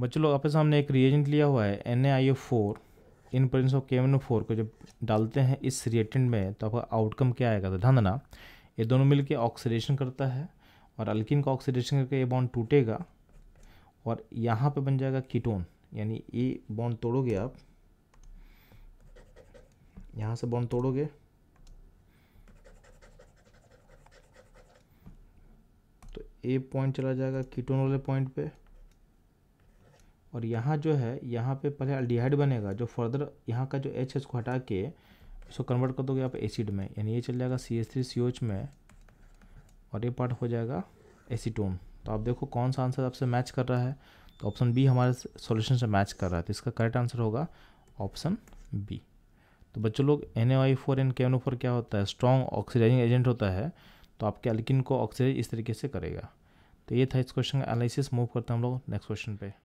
बच्चों लोग आपके सामने एक रिएजेंट लिया हुआ है N A I O four in presence of K four को जब डालते हैं इस रिएटेंट में तो आपका आउटकम क्या आएगा तो ध्यान देना ये दोनों मिलके ऑक्सीडेशन करता है और अल्किन का ऑक्सीडेशन करके ये बॉन्ड टूटेगा और यहाँ पे बन जाएगा कीटोन यानी ये बॉन्ड तोड़ोगे आप यहाँ से बॉन्ड तोड़ोगे तो ए पॉइंट चला जाएगा कीटोन वाले पॉइंट पे और यहाँ जो है यहाँ पे पहले अल्डिहाइड बनेगा जो फर्दर यहाँ का जो एच है उसको हटा के इसको कन्वर्ट कर दोगे आप एसिड में यानी ये चल जाएगा C S three C H में और ये पार्ट हो जाएगा एसीटोन तो आप देखो कौन सा आंसर आपसे मैच कर रहा है तो ऑप्शन बी हमारे सॉल्यूशन से मैच कर रहा है तो इसका करेक्ट आंसर होगा ऑप्शन बी तो बच्चों लोग N A Y four N K four क्या होता है स्ट्रॉन्ग ऑक्सीडाइजिंग एजेंट होता है तो आपके अल्किन को ऑक्सीडाइज इस तरीके से करेगा तो ये था इस क्वेश्चन का एनालिसिस मूव करते हैं हम लोग नेक्स्ट क्वेश्चन पे